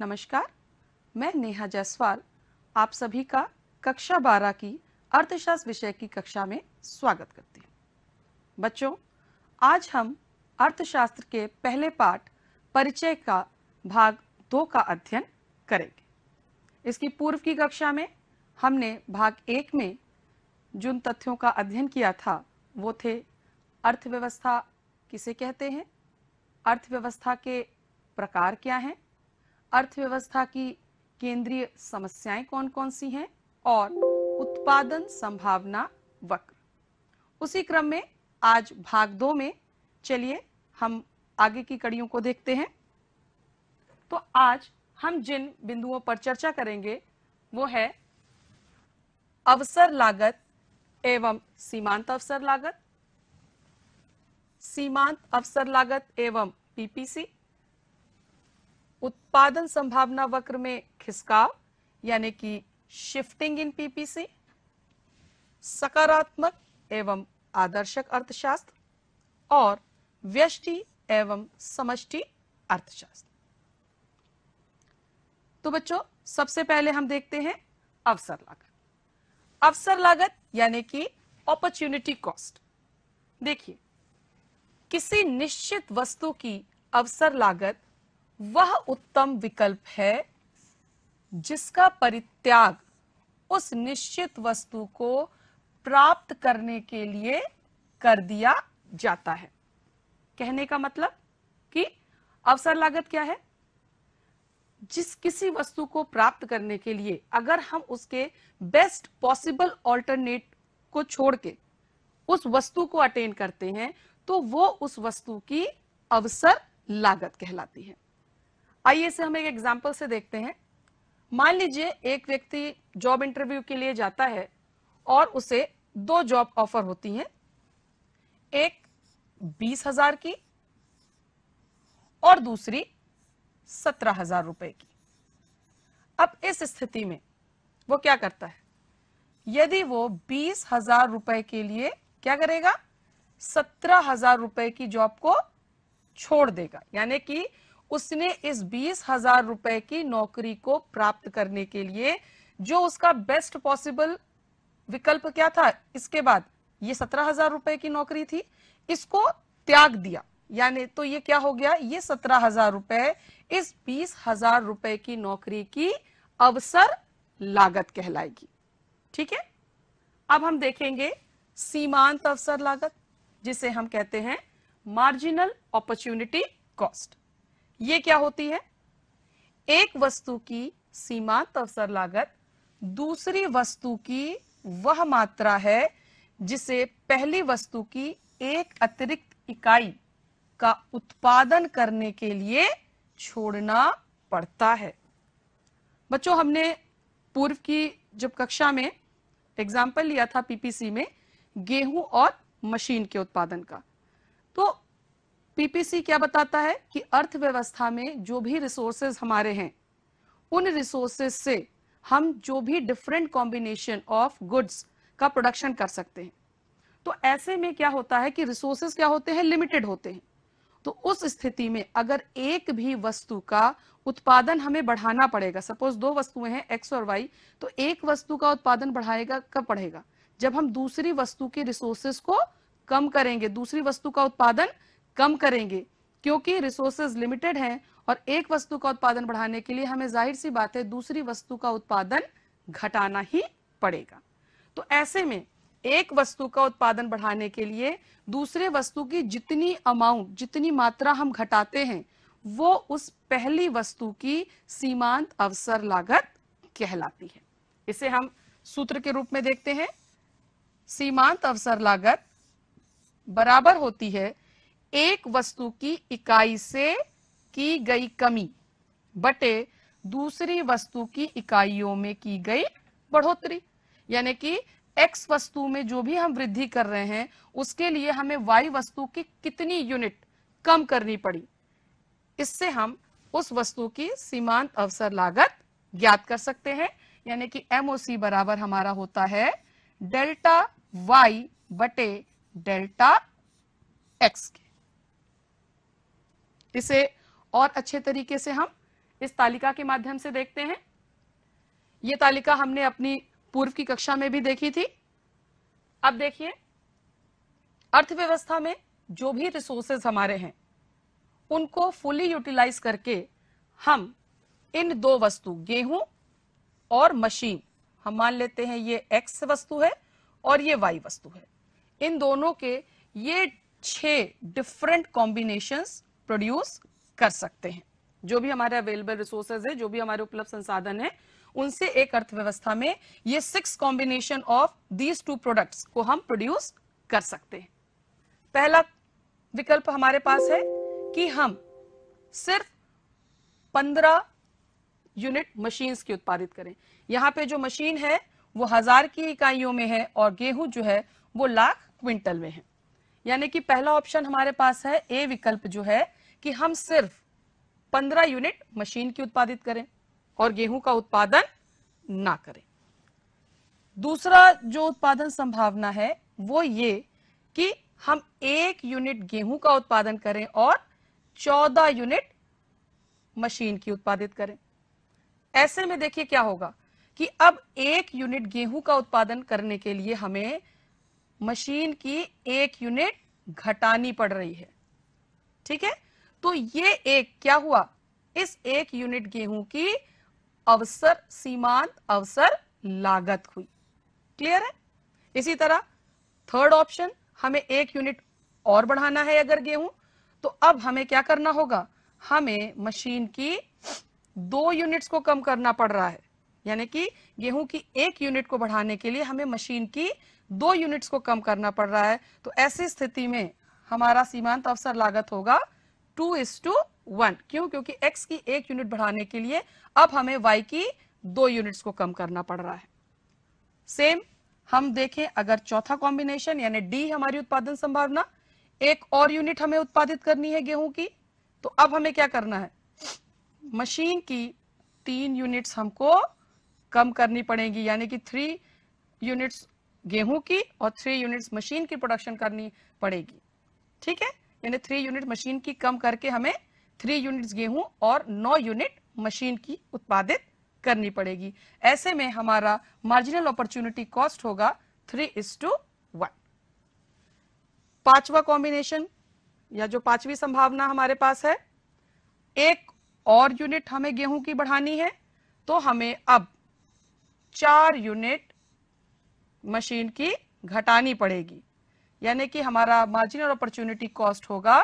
नमस्कार मैं नेहा जायसवाल आप सभी का कक्षा बारह की अर्थशास्त्र विषय की कक्षा में स्वागत करती हूँ बच्चों आज हम अर्थशास्त्र के पहले पाठ परिचय का भाग दो का अध्ययन करेंगे इसकी पूर्व की कक्षा में हमने भाग एक में जिन तथ्यों का अध्ययन किया था वो थे अर्थव्यवस्था किसे कहते हैं अर्थव्यवस्था के प्रकार क्या हैं अर्थव्यवस्था की केंद्रीय समस्याएं कौन कौन सी हैं और उत्पादन संभावना वक्र उसी क्रम में आज भाग दो में चलिए हम आगे की कड़ियों को देखते हैं तो आज हम जिन बिंदुओं पर चर्चा करेंगे वो है अवसर लागत एवं सीमांत अवसर लागत सीमांत अवसर लागत एवं पीपीसी उत्पादन संभावना वक्र में खिसकाव यानी कि शिफ्टिंग इन पीपीसी सकारात्मक एवं आदर्शक अर्थशास्त्र और व्यष्टि एवं समष्टि अर्थशास्त्र तो बच्चों सबसे पहले हम देखते हैं अवसर लागत अवसर लागत यानी कि अपॉर्चुनिटी कॉस्ट देखिए किसी निश्चित वस्तु की अवसर लागत वह उत्तम विकल्प है जिसका परित्याग उस निश्चित वस्तु को प्राप्त करने के लिए कर दिया जाता है कहने का मतलब कि अवसर लागत क्या है जिस किसी वस्तु को प्राप्त करने के लिए अगर हम उसके बेस्ट पॉसिबल ऑल्टरनेट को छोड़ के उस वस्तु को अटेन करते हैं तो वो उस वस्तु की अवसर लागत कहलाती है आइए इसे हम एक एग्जाम्पल से देखते हैं मान लीजिए एक व्यक्ति जॉब इंटरव्यू के लिए जाता है और उसे दो जॉब ऑफर होती हैं एक बीस हजार की और दूसरी सत्रह हजार रुपए की अब इस स्थिति में वो क्या करता है यदि वो बीस हजार रुपए के लिए क्या करेगा सत्रह हजार रुपए की जॉब को छोड़ देगा यानी कि उसने इस बीस हजार रुपए की नौकरी को प्राप्त करने के लिए जो उसका बेस्ट पॉसिबल विकल्प क्या था इसके बाद ये सत्रह हजार रुपए की नौकरी थी इसको त्याग दिया यानी तो ये क्या हो गया ये सत्रह हजार रुपए इस बीस हजार रुपए की नौकरी की अवसर लागत कहलाएगी ठीक है अब हम देखेंगे सीमांत अवसर लागत जिसे हम कहते हैं मार्जिनल अपॉर्चुनिटी कॉस्ट ये क्या होती है एक वस्तु की सीमांत अवसर लागत दूसरी वस्तु की वह मात्रा है जिसे पहली वस्तु की एक अतिरिक्त इकाई का उत्पादन करने के लिए छोड़ना पड़ता है बच्चों हमने पूर्व की जब कक्षा में एग्जाम्पल लिया था पीपीसी में गेहूं और मशीन के उत्पादन का तो पीपीसी क्या बताता है कि अर्थव्यवस्था में जो भी रिसोर्सेज हमारे हैं उन रिसोर्सेज से हम जो भी डिफरेंट कॉम्बिनेशन ऑफ गुड्स का प्रोडक्शन कर सकते हैं तो ऐसे में क्या होता है कि रिसोर्सेज क्या होते हैं लिमिटेड होते हैं तो उस स्थिति में अगर एक भी वस्तु का उत्पादन हमें बढ़ाना पड़ेगा सपोज दो वस्तुएं हैं एक्स और वाई तो एक वस्तु का उत्पादन बढ़ाएगा कब बढ़ेगा जब हम दूसरी वस्तु के रिसोर्सेज को कम करेंगे दूसरी वस्तु का उत्पादन कम करेंगे क्योंकि रिसोर्सेज लिमिटेड हैं और एक वस्तु का उत्पादन बढ़ाने के लिए हमें जाहिर सी बात है दूसरी वस्तु का उत्पादन घटाना ही पड़ेगा तो ऐसे में एक वस्तु का उत्पादन बढ़ाने के लिए दूसरे वस्तु की जितनी अमाउंट जितनी मात्रा हम घटाते हैं वो उस पहली वस्तु की सीमांत अवसर लागत कहलाती है इसे हम सूत्र के रूप में देखते हैं सीमांत अवसर लागत बराबर होती है एक वस्तु की इकाई से की गई कमी बटे दूसरी वस्तु की इकाइयों में की गई बढ़ोतरी यानी कि एक्स वस्तु में जो भी हम वृद्धि कर रहे हैं उसके लिए हमें वाई वस्तु की कितनी यूनिट कम करनी पड़ी इससे हम उस वस्तु की सीमांत अवसर लागत ज्ञात कर सकते हैं यानी कि MOC बराबर हमारा होता है डेल्टा वाई बटे डेल्टा एक्स के इसे और अच्छे तरीके से हम इस तालिका के माध्यम से देखते हैं ये तालिका हमने अपनी पूर्व की कक्षा में भी देखी थी अब देखिए अर्थव्यवस्था में जो भी रिसोर्सेज हमारे हैं उनको फुली यूटिलाइज करके हम इन दो वस्तु गेहूं और मशीन हम मान लेते हैं ये एक्स वस्तु है और ये वाई वस्तु है इन दोनों के ये छह डिफरेंट कॉम्बिनेशंस प्रोड्यूस कर सकते हैं जो भी हमारे अवेलेबल रिसोर्सेज है जो भी हमारे उपलब्ध संसाधन है उनसे एक अर्थव्यवस्था में ये six combination of these two products को हम प्रोड्यूस कर सकते हैं पहला विकल्प हमारे पास है कि हम सिर्फ पंद्रह यूनिट मशीन्स की उत्पादित करें यहाँ पे जो मशीन है वो हजार की इकाइयों में है और गेहूं जो है वो लाख क्विंटल में है यानी कि पहला ऑप्शन हमारे पास है ए विकल्प जो है कि हम सिर्फ पंद्रह यूनिट मशीन की उत्पादित करें और गेहूं का उत्पादन ना करें दूसरा जो उत्पादन संभावना है वो ये कि हम एक यूनिट गेहूं का उत्पादन करें और चौदह यूनिट मशीन की उत्पादित करें ऐसे में देखिए क्या होगा कि अब एक यूनिट गेहूं का उत्पादन करने के लिए हमें मशीन की एक यूनिट घटानी पड़ रही है ठीक है तो ये एक क्या हुआ इस एक यूनिट गेहूं की अवसर सीमांत अवसर लागत हुई क्लियर है इसी तरह थर्ड ऑप्शन हमें एक यूनिट और बढ़ाना है अगर गेहूं तो अब हमें क्या करना होगा हमें मशीन की दो यूनिट्स को कम करना पड़ रहा है यानी कि गेहूं की एक यूनिट को बढ़ाने के लिए हमें मशीन की दो यूनिट्स को कम करना पड़ रहा है तो ऐसी स्थिति में हमारा सीमांत अवसर लागत होगा टू इज टू वन क्यों क्योंकि x की एक यूनिट बढ़ाने के लिए अब हमें y की दो यूनिट्स को कम करना पड़ रहा है सेम हम देखें अगर चौथा कॉम्बिनेशन यानी डी हमारी उत्पादन संभावना एक और यूनिट हमें उत्पादित करनी है गेहूं की तो अब हमें क्या करना है मशीन की तीन यूनिट्स हमको कम करनी पड़ेगी यानी कि थ्री यूनिट्स गेहूं की और थ्री यूनिट्स मशीन की प्रोडक्शन करनी पड़ेगी ठीक है यानी थ्री यूनिट मशीन की कम करके हमें थ्री यूनिट्स गेहूं और नौ यूनिट मशीन की उत्पादित करनी पड़ेगी ऐसे में हमारा मार्जिनल अपॉर्चुनिटी कॉस्ट होगा थ्री इज टू वन पांचवा कॉम्बिनेशन या जो पांचवी संभावना हमारे पास है एक और यूनिट हमें गेहूं की बढ़ानी है तो हमें अब चार यूनिट मशीन की घटानी पड़ेगी यानी कि हमारा मार्जिन और अपॉर्चुनिटी कॉस्ट होगा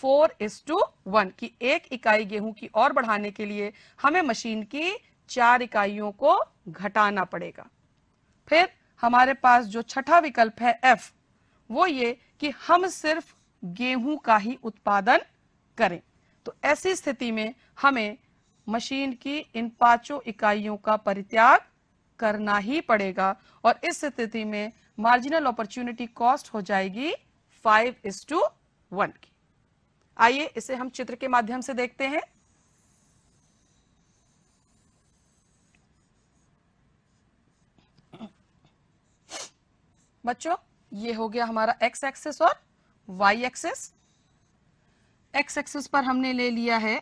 फोर इज टू वन की एक इकाई गेहूं की और बढ़ाने के लिए हमें मशीन की चार इकाइयों को घटाना पड़ेगा फिर हमारे पास जो छठा विकल्प है एफ वो ये कि हम सिर्फ गेहूं का ही उत्पादन करें तो ऐसी स्थिति में हमें मशीन की इन पांचों इकाइयों का परित्याग करना ही पड़ेगा और इस स्थिति में मार्जिनल अपॉर्चुनिटी कॉस्ट हो जाएगी फाइव इज टू वन की आइए इसे हम चित्र के माध्यम से देखते हैं बच्चों ये हो गया हमारा एक्स एक्सिस और वाई एक्सिस एक्स एक्सिस पर हमने ले लिया है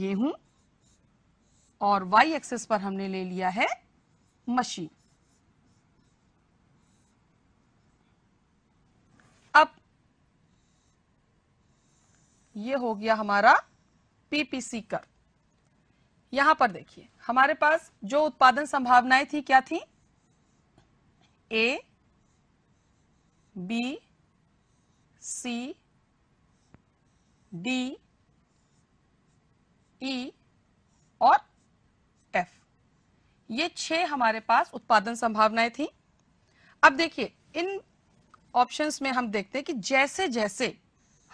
गेहूं और वाई एक्सेस पर हमने ले लिया है मशीन अब ये हो गया हमारा पीपीसी कर यहां पर देखिए हमारे पास जो उत्पादन संभावनाएं थी क्या थी A B C D E और ये छह हमारे पास उत्पादन संभावनाएं थी अब देखिए इन ऑप्शंस में हम देखते हैं कि जैसे जैसे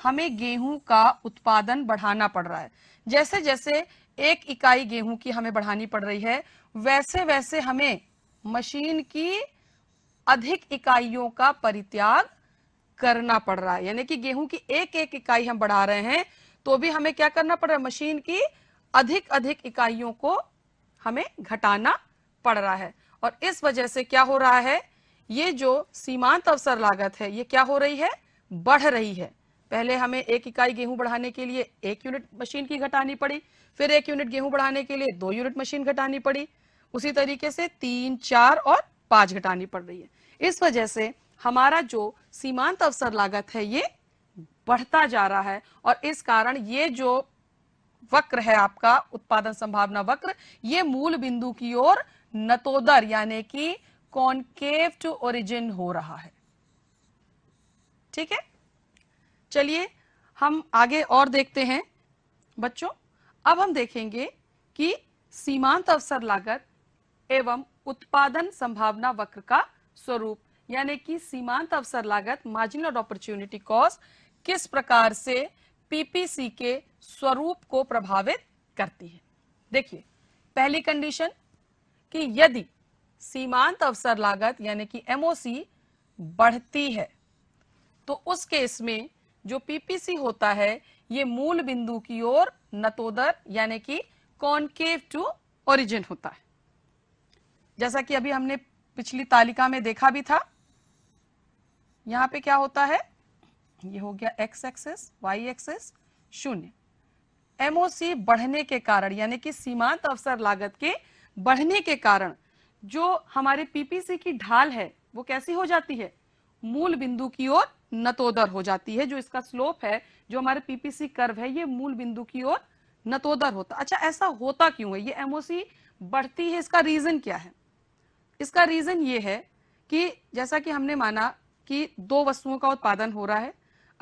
हमें गेहूं का उत्पादन बढ़ाना पड़ रहा है जैसे जैसे एक इकाई गेहूं की हमें बढ़ानी पड़ रही है वैसे वैसे हमें मशीन की अधिक इकाइयों का परित्याग करना पड़ रहा है यानी कि गेहूं की एक एक इकाई हम बढ़ा रहे हैं तो भी हमें क्या करना पड़ रहा है मशीन की अधिक अधिक इकाइयों को हमें घटाना पड़ रहा है और इस वजह से क्या हो रहा है ये जो सीमांत अवसर लागत है ये क्या हो रही है बढ़ रही है पहले हमें एक इकाई गेहूं बढ़ाने के लिए एक यूनिट मशीन की घटानी पड़ी फिर एक यूनिट गेहूं बढ़ाने के लिए दो यूनिट मशीन घटानी पड़ी उसी तरीके से तीन चार और पांच घटानी पड़ रही है इस वजह से हमारा जो सीमांत अवसर लागत है ये बढ़ता जा रहा है और इस कारण ये जो वक्र है आपका उत्पादन संभावना वक्र ये मूल बिंदु की ओर नतोदर यानी कि कॉन्केव टू ओरिजिन हो रहा है ठीक है चलिए हम आगे और देखते हैं बच्चों अब हम देखेंगे कि सीमांत अवसर लागत एवं उत्पादन संभावना वक्र का स्वरूप यानी कि सीमांत अवसर लागत मार्जिनल अपॉर्चुनिटी कॉस्ट किस प्रकार से पीपीसी के स्वरूप को प्रभावित करती है देखिए पहली कंडीशन कि यदि सीमांत अवसर लागत यानी कि एमओसी बढ़ती है तो उस केस में जो पीपीसी होता है ये मूल बिंदु की ओर नतोदर यानी कि कॉन्केव टू ओरिजिन होता है जैसा कि अभी हमने पिछली तालिका में देखा भी था यहां पे क्या होता है ये हो गया एक्स एक्सेस वाई एक्सेस शून्य एमओसी बढ़ने के कारण यानी कि सीमांत अवसर लागत के बढ़ने के कारण जो हमारे पीपीसी की ढाल है वो कैसी हो जाती है मूल बिंदु की ओर नतोदर हो जाती है जो इसका स्लोप है जो हमारे पीपीसी कर्व है ये मूल बिंदु की ओर नतोदर होता अच्छा ऐसा होता क्यों है ये एमओसी बढ़ती है इसका रीजन क्या है इसका रीजन ये है कि जैसा कि हमने माना कि दो वस्तुओं का उत्पादन हो रहा है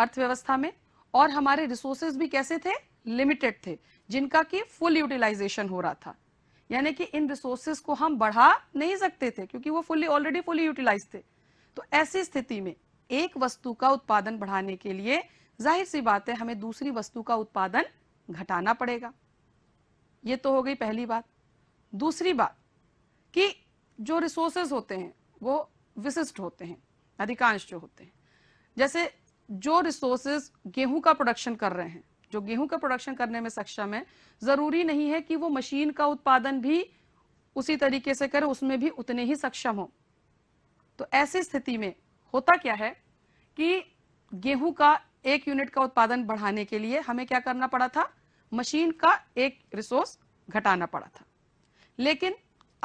अर्थव्यवस्था में और हमारे रिसोर्सेज भी कैसे थे लिमिटेड थे जिनका कि फुल यूटिलाइजेशन हो रहा था यानी कि इन रिसोर्सेज को हम बढ़ा नहीं सकते थे क्योंकि वो फुल्ली ऑलरेडी फुली यूटिलाइज थे तो ऐसी स्थिति में एक वस्तु का उत्पादन बढ़ाने के लिए जाहिर सी बात है हमें दूसरी वस्तु का उत्पादन घटाना पड़ेगा ये तो हो गई पहली बात दूसरी बात कि जो रिसोर्सेज होते हैं वो विशिष्ट होते हैं अधिकांश जो होते हैं जैसे जो रिसोर्सेज गेहूं का प्रोडक्शन कर रहे हैं जो गेहूं का प्रोडक्शन करने में सक्षम है जरूरी नहीं है कि वो मशीन का उत्पादन भी उसी तरीके से करे उसमें भी उतने ही सक्षम हो तो ऐसी स्थिति में होता क्या है कि गेहूं का एक यूनिट का उत्पादन बढ़ाने के लिए हमें क्या करना पड़ा था मशीन का एक रिसोर्स घटाना पड़ा था लेकिन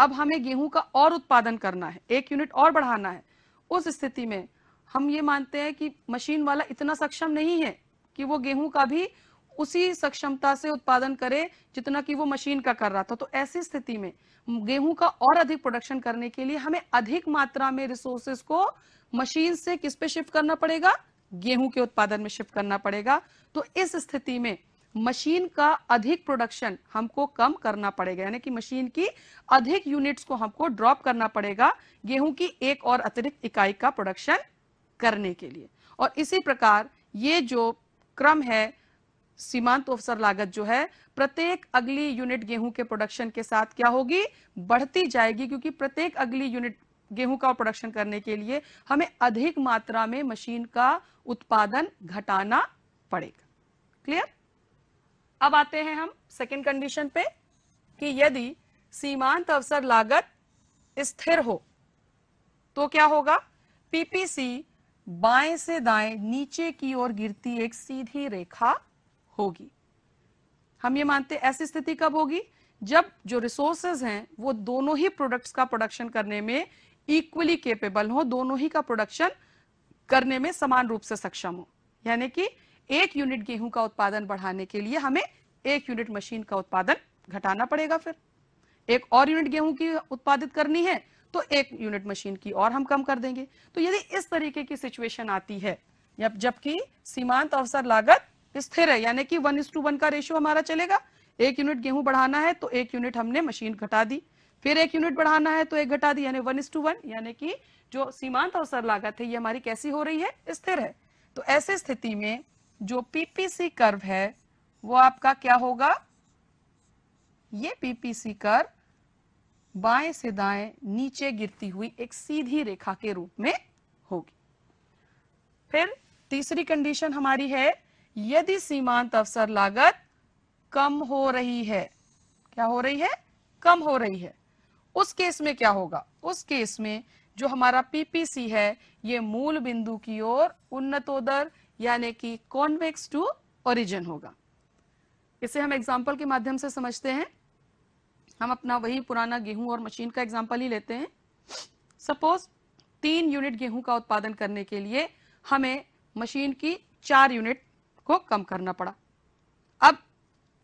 अब हमें गेहूं का और उत्पादन करना है एक यूनिट और बढ़ाना है उस स्थिति में हम ये मानते हैं कि मशीन वाला इतना सक्षम नहीं है कि वो गेहूं का भी उसी सक्षमता से उत्पादन करे जितना कि वो मशीन का कर रहा था तो ऐसी स्थिति में गेहूं का और अधिक प्रोडक्शन करने के लिए हमें अधिक मात्रा में रिसोर्सेस को मशीन से किस पे शिफ्ट करना पड़ेगा गेहूं के उत्पादन में शिफ्ट करना पड़ेगा तो इस स्थिति में मशीन का अधिक प्रोडक्शन हमको कम करना पड़ेगा यानी कि मशीन की अधिक यूनिट्स को हमको ड्रॉप करना पड़ेगा गेहूं की एक और अतिरिक्त इकाई का प्रोडक्शन करने के लिए और इसी प्रकार ये जो क्रम है सीमांत अवसर लागत जो है प्रत्येक अगली यूनिट गेहूं के प्रोडक्शन के साथ क्या होगी बढ़ती जाएगी क्योंकि प्रत्येक अगली यूनिट गेहूं का प्रोडक्शन करने के लिए हमें अधिक मात्रा में मशीन का उत्पादन घटाना पड़ेगा क्लियर अब आते हैं हम सेकेंड कंडीशन पे कि यदि सीमांत अवसर लागत स्थिर हो तो क्या होगा पीपीसी बाएं से दाएं नीचे की ओर गिरती एक सीधी रेखा होगी हम ये मानते ऐसी स्थिति कब होगी जब जो रिसोर्सेज हैं वो दोनों ही प्रोडक्ट्स का प्रोडक्शन करने में इक्वली केपेबल हो दोनों ही का प्रोडक्शन करने में समान रूप से सक्षम हो यानी कि एक यूनिट गेहूं का उत्पादन बढ़ाने के लिए हमें एक यूनिट मशीन का उत्पादन घटाना पड़ेगा फिर एक और यूनिट गेहूं की उत्पादित करनी है तो एक यूनिट मशीन की और हम कम कर देंगे तो यदि इस तरीके की सिचुएशन आती है जबकि सीमांत अवसर लागत स्थिर है यानी कि वन इस टू वन का रेशियो हमारा चलेगा एक यूनिट गेहूं बढ़ाना है तो एक यूनिट हमने मशीन घटा दी फिर एक यूनिट बढ़ाना है तो एक घटा दी यानी वन इस टू वन यानी कि जो सीमांत अवसर लागत है ये हमारी कैसी हो रही है स्थिर है तो ऐसे स्थिति में जो पीपीसी कर्व है वो आपका क्या होगा ये पीपीसी कर्व बाएं से दाएं नीचे गिरती हुई एक सीधी रेखा के रूप में होगी फिर तीसरी कंडीशन हमारी है यदि सीमांत अवसर लागत कम हो रही है क्या हो रही है कम हो रही है उस केस में क्या होगा उस केस में जो हमारा पीपीसी है ये मूल बिंदु की ओर उन्नतोदर यानी कि कॉन्वेक्स टू ओरिजिन होगा इसे हम एग्जाम्पल के माध्यम से समझते हैं हम अपना वही पुराना गेहूं और मशीन का एग्जाम्पल ही लेते हैं सपोज तीन यूनिट गेहूं का उत्पादन करने के लिए हमें मशीन की चार यूनिट को कम करना पड़ा अब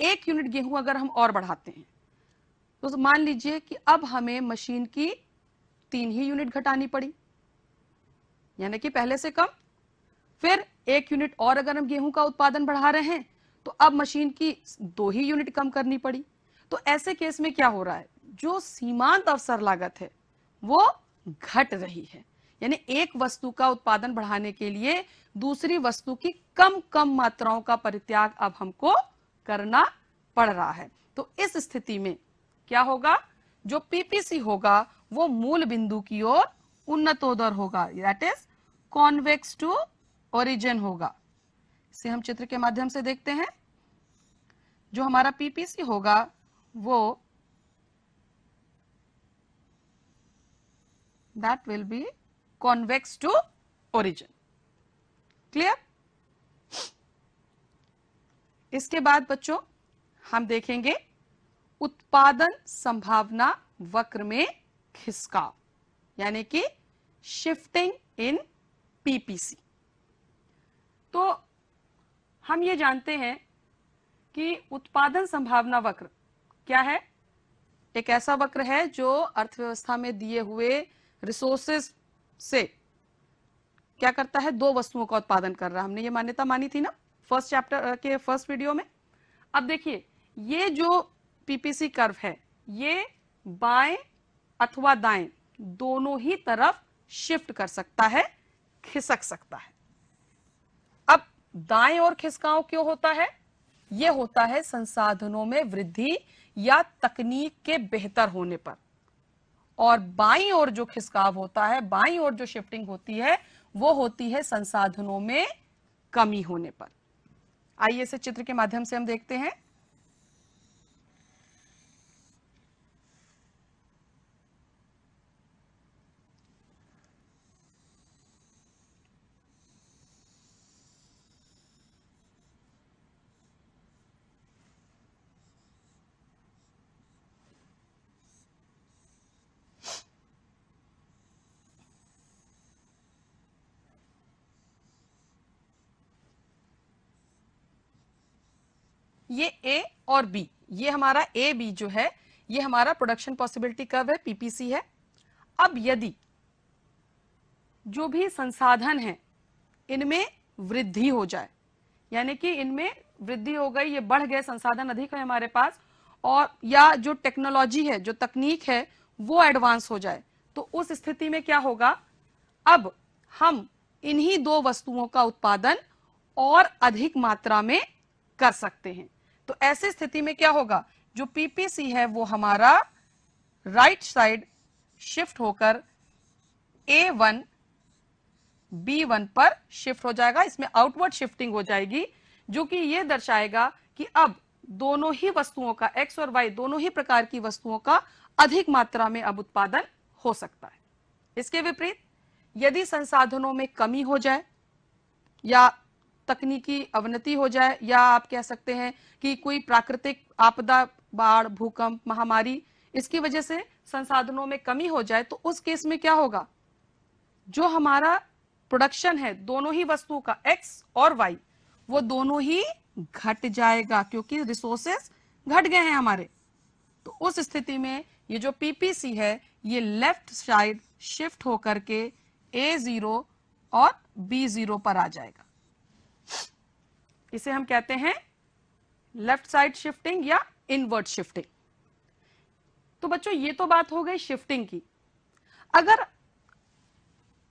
एक यूनिट गेहूं अगर हम और बढ़ाते हैं तो मान लीजिए कि अब हमें मशीन की तीन ही यूनिट घटानी पड़ी यानी कि पहले से कम फिर एक यूनिट और अगर हम गेहूं का उत्पादन बढ़ा रहे हैं तो अब मशीन की दो ही यूनिट कम करनी पड़ी तो ऐसे केस में क्या हो रहा है जो सीमांत अवसर लागत है वो घट रही है यानी एक वस्तु का उत्पादन बढ़ाने के लिए दूसरी वस्तु की कम कम मात्राओं का परित्याग अब हमको करना पड़ रहा है तो इस स्थिति में क्या होगा जो पीपीसी होगा वो मूल बिंदु की ओर उन्नतोदर होगा that is convex to origin होगा इसे हम चित्र के माध्यम से देखते हैं जो हमारा पीपीसी होगा वो that will be convex to origin. Clear इसके बाद बच्चों हम देखेंगे उत्पादन संभावना वक्र में खिसकाव यानी कि शिफ्टिंग इन पीपीसी तो हम ये जानते हैं कि उत्पादन संभावना वक्र क्या है एक ऐसा वक्र है जो अर्थव्यवस्था में दिए हुए रिसोर्सेज से क्या करता है दो वस्तुओं का उत्पादन कर रहा है हमने ये मान्यता मानी थी ना फर्स्ट चैप्टर के फर्स्ट वीडियो में अब देखिए ये जो पीपीसी कर्व है ये बाएं अथवा दाएं दोनों ही तरफ शिफ्ट कर सकता है खिसक सकता है अब दाएं और खिसकाओ क्यों होता है ये होता है संसाधनों में वृद्धि या तकनीक के बेहतर होने पर और बाई और जो खिसकाव होता है बाई और जो शिफ्टिंग होती है वो होती है संसाधनों में कमी होने पर आइए इसे चित्र के माध्यम से हम देखते हैं ये ए और बी ये हमारा ए बी जो है ये हमारा प्रोडक्शन पॉसिबिलिटी कर्व है पीपीसी है अब यदि जो भी संसाधन है इनमें वृद्धि हो जाए यानी कि इनमें वृद्धि हो गई ये बढ़ गए संसाधन अधिक है हमारे पास और या जो टेक्नोलॉजी है जो तकनीक है वो एडवांस हो जाए तो उस स्थिति में क्या होगा अब हम इन्हीं दो वस्तुओं का उत्पादन और अधिक मात्रा में कर सकते हैं तो ऐसी स्थिति में क्या होगा जो पीपीसी है वो हमारा राइट साइड शिफ्ट होकर ए वन बी वन पर शिफ्ट हो जाएगा इसमें आउटवर्ड शिफ्टिंग हो जाएगी जो कि ये दर्शाएगा कि अब दोनों ही वस्तुओं का एक्स और वाई दोनों ही प्रकार की वस्तुओं का अधिक मात्रा में अब उत्पादन हो सकता है इसके विपरीत यदि संसाधनों में कमी हो जाए या तकनीकी अवनति हो जाए या आप कह सकते हैं कि कोई प्राकृतिक आपदा बाढ़ भूकंप महामारी इसकी वजह से संसाधनों में कमी हो जाए तो उस केस में क्या होगा जो हमारा प्रोडक्शन है दोनों ही वस्तु का एक्स और वाई वो दोनों ही घट जाएगा क्योंकि रिसोर्सेस घट गए हैं हमारे तो उस स्थिति में ये जो पीपीसी है ये लेफ्ट साइड शिफ्ट होकर के ए जीरो और बी जीरो पर आ जाएगा इसे हम कहते हैं लेफ्ट साइड शिफ्टिंग या इनवर्ड शिफ्टिंग तो बच्चों ये तो बात हो गई शिफ्टिंग की अगर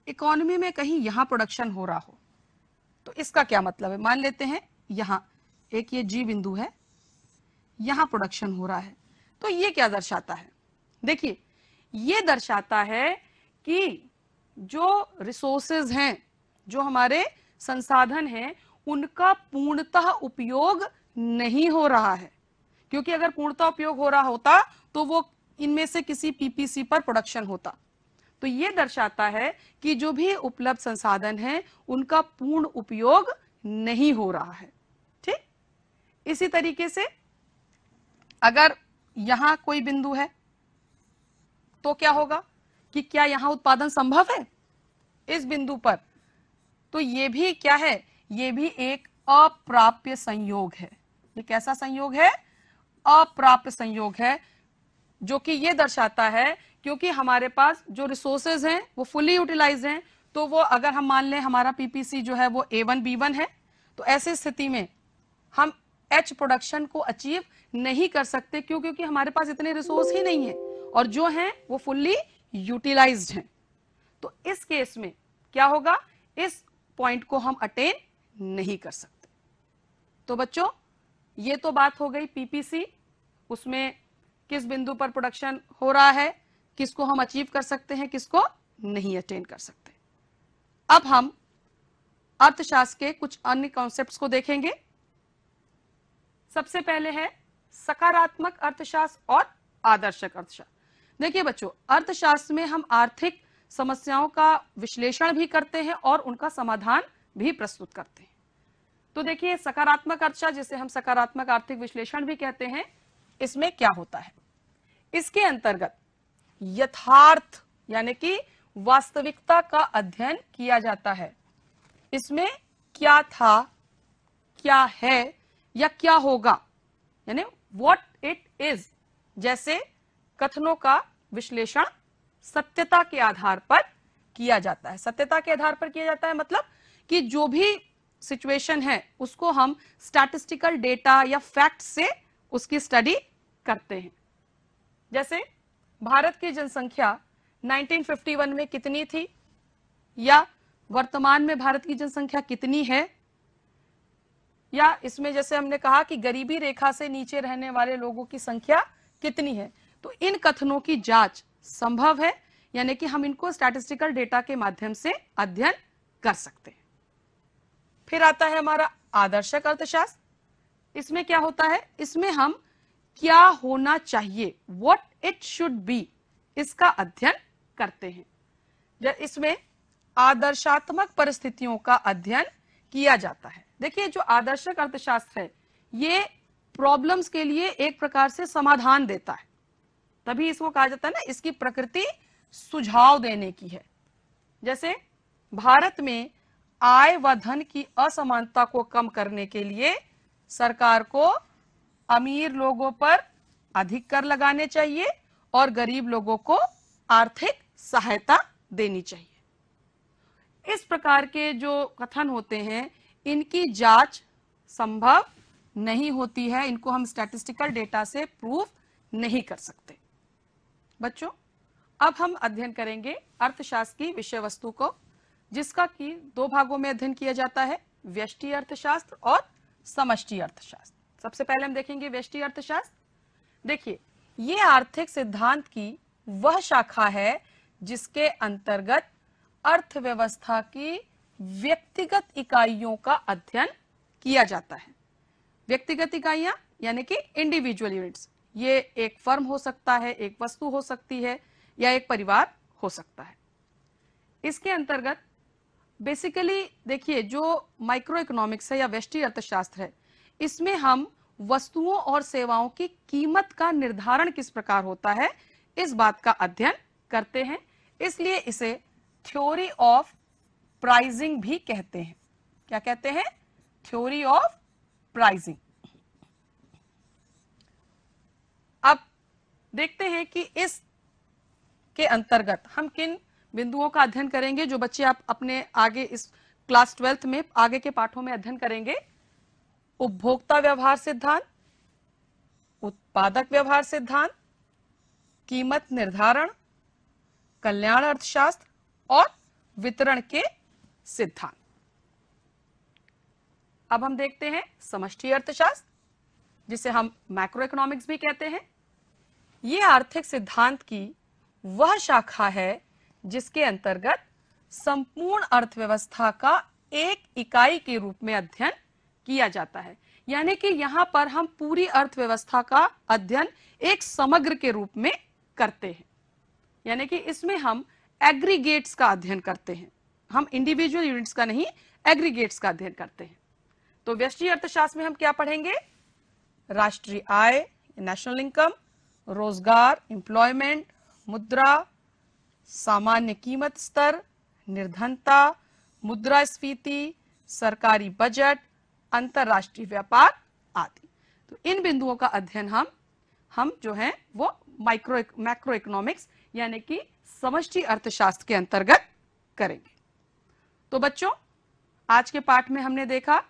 इकोनॉमी में कहीं यहां प्रोडक्शन हो रहा हो तो इसका क्या मतलब है मान लेते हैं यहां एक ये जी बिंदु है यहां प्रोडक्शन हो रहा है तो ये क्या दर्शाता है देखिए ये दर्शाता है कि जो रिसोर्सेज हैं जो हमारे संसाधन हैं उनका पूर्णतः उपयोग नहीं हो रहा है क्योंकि अगर पूर्णतः उपयोग हो रहा होता तो वो इनमें से किसी पीपीसी पर प्रोडक्शन होता तो ये दर्शाता है कि जो भी उपलब्ध संसाधन है उनका पूर्ण उपयोग नहीं हो रहा है ठीक इसी तरीके से अगर यहां कोई बिंदु है तो क्या होगा कि क्या यहां उत्पादन संभव है इस बिंदु पर तो ये भी क्या है ये भी एक अप्राप्य संयोग है ये कैसा संयोग है अप्राप्य संयोग है जो कि ये दर्शाता है क्योंकि हमारे पास जो रिसोर्सेज हैं वो फुली यूटिलाइज हैं तो वो अगर हम मान लें हमारा पीपीसी जो है वो ए वन बी वन है तो ऐसी स्थिति में हम एच प्रोडक्शन को अचीव नहीं कर सकते क्यों क्योंकि हमारे पास इतने रिसोर्स ही नहीं है और जो है वो फुल्ली यूटिलाइज हैं तो इस केस में क्या होगा इस पॉइंट को हम अटेन नहीं कर सकते तो बच्चों ये तो बात हो गई पीपीसी उसमें किस बिंदु पर प्रोडक्शन हो रहा है किसको हम अचीव कर सकते हैं किसको नहीं अटेन कर सकते अब हम अर्थशास्त्र के कुछ अन्य कॉन्सेप्ट्स को देखेंगे सबसे पहले है सकारात्मक अर्थशास्त्र और आदर्शक अर्थशास्त्र देखिए बच्चों अर्थशास्त्र में हम आर्थिक समस्याओं का विश्लेषण भी करते हैं और उनका समाधान भी प्रस्तुत करते हैं तो देखिए सकारात्मक अर्चा जिसे हम सकारात्मक आर्थिक विश्लेषण भी कहते हैं इसमें क्या होता है इसके अंतर्गत यथार्थ यानी कि वास्तविकता का अध्ययन किया जाता है इसमें क्या था क्या है या क्या होगा यानी वॉट इट इज जैसे कथनों का विश्लेषण सत्यता के आधार पर किया जाता है सत्यता के आधार पर किया जाता है मतलब कि जो भी सिचुएशन है उसको हम स्टैटिस्टिकल डेटा या फैक्ट से उसकी स्टडी करते हैं जैसे भारत की जनसंख्या 1951 में कितनी थी या वर्तमान में भारत की जनसंख्या कितनी है या इसमें जैसे हमने कहा कि गरीबी रेखा से नीचे रहने वाले लोगों की संख्या कितनी है तो इन कथनों की जांच संभव है यानी कि हम इनको स्टैटिस्टिकल डेटा के माध्यम से अध्ययन कर सकते हैं फिर आता है हमारा आदर्शक अर्थशास्त्र इसमें क्या होता है इसमें हम क्या होना चाहिए वॉट इट शुड बी इसका अध्ययन करते हैं इसमें आदर्शात्मक परिस्थितियों का अध्ययन किया जाता है देखिए जो आदर्शक अर्थशास्त्र है ये प्रॉब्लम्स के लिए एक प्रकार से समाधान देता है तभी इसको कहा जाता है ना इसकी प्रकृति सुझाव देने की है जैसे भारत में आय व धन की असमानता को कम करने के लिए सरकार को अमीर लोगों पर अधिक कर लगाने चाहिए और गरीब लोगों को आर्थिक सहायता देनी चाहिए इस प्रकार के जो कथन होते हैं इनकी जांच संभव नहीं होती है इनको हम स्टैटिस्टिकल डेटा से प्रूफ नहीं कर सकते बच्चों अब हम अध्ययन करेंगे अर्थशास्त्र की विषय वस्तु को जिसका कि दो भागों में अध्ययन किया जाता है व्यष्टि अर्थशास्त्र और समष्टि अर्थशास्त्र सबसे पहले हम देखेंगे व्यष्टि अर्थशास्त्र देखिए ये आर्थिक सिद्धांत की वह शाखा है जिसके अंतर्गत अर्थव्यवस्था की व्यक्तिगत इकाइयों का अध्ययन किया जाता है व्यक्तिगत इकाइयां यानी कि इंडिविजुअल यूनिट्स ये एक फर्म हो सकता है एक वस्तु हो सकती है या एक परिवार हो सकता है इसके अंतर्गत बेसिकली देखिए जो माइक्रो इकोनॉमिक्स है या वेस्टी अर्थशास्त्र है इसमें हम वस्तुओं और सेवाओं की कीमत का निर्धारण किस प्रकार होता है इस बात का अध्ययन करते हैं इसलिए इसे थ्योरी ऑफ प्राइजिंग भी कहते हैं क्या कहते हैं थ्योरी ऑफ प्राइजिंग अब देखते हैं कि इस के अंतर्गत हम किन बिंदुओं का अध्ययन करेंगे जो बच्चे आप अपने आगे इस क्लास ट्वेल्थ में आगे के पाठों में अध्ययन करेंगे उपभोक्ता व्यवहार सिद्धांत उत्पादक व्यवहार सिद्धांत कीमत निर्धारण कल्याण अर्थशास्त्र और वितरण के सिद्धांत अब हम देखते हैं समष्टि अर्थशास्त्र जिसे हम मैक्रो इकोनॉमिक्स भी कहते हैं ये आर्थिक सिद्धांत की वह शाखा है जिसके अंतर्गत संपूर्ण अर्थव्यवस्था का एक इकाई के रूप में अध्ययन किया जाता है यानी कि यहां पर हम पूरी अर्थव्यवस्था का अध्ययन एक समग्र के रूप में करते हैं यानी कि इसमें हम एग्रीगेट्स का अध्ययन करते हैं हम इंडिविजुअल यूनिट्स का नहीं एग्रीगेट्स का अध्ययन करते हैं तो व्यष्टि अर्थशास्त्र में हम क्या पढ़ेंगे राष्ट्रीय आय नेशनल इनकम रोजगार एम्प्लॉयमेंट मुद्रा सामान्य कीमत स्तर निर्धनता मुद्रास्फीति सरकारी बजट अंतर्राष्ट्रीय व्यापार आदि तो इन बिंदुओं का अध्ययन हम हम जो है वो माइक्रो मैक्रो इकोनॉमिक्स यानी कि समष्टि अर्थशास्त्र के अंतर्गत करेंगे तो बच्चों आज के पाठ में हमने देखा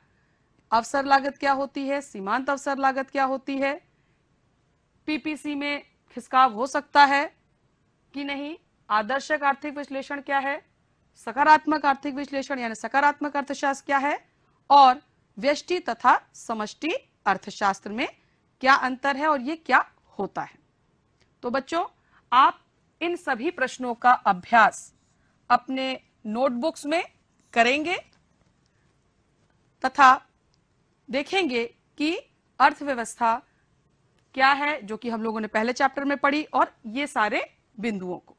अवसर लागत क्या होती है सीमांत अवसर लागत क्या होती है पीपीसी में खिसकाव हो सकता है कि नहीं आदर्शक आर्थिक विश्लेषण क्या है सकारात्मक आर्थिक विश्लेषण यानी सकारात्मक अर्थशास्त्र क्या है और व्यष्टि तथा समष्टि अर्थशास्त्र में क्या अंतर है और ये क्या होता है तो बच्चों आप इन सभी प्रश्नों का अभ्यास अपने नोटबुक्स में करेंगे तथा देखेंगे कि अर्थव्यवस्था क्या है जो कि हम लोगों ने पहले चैप्टर में पढ़ी और ये सारे बिंदुओं को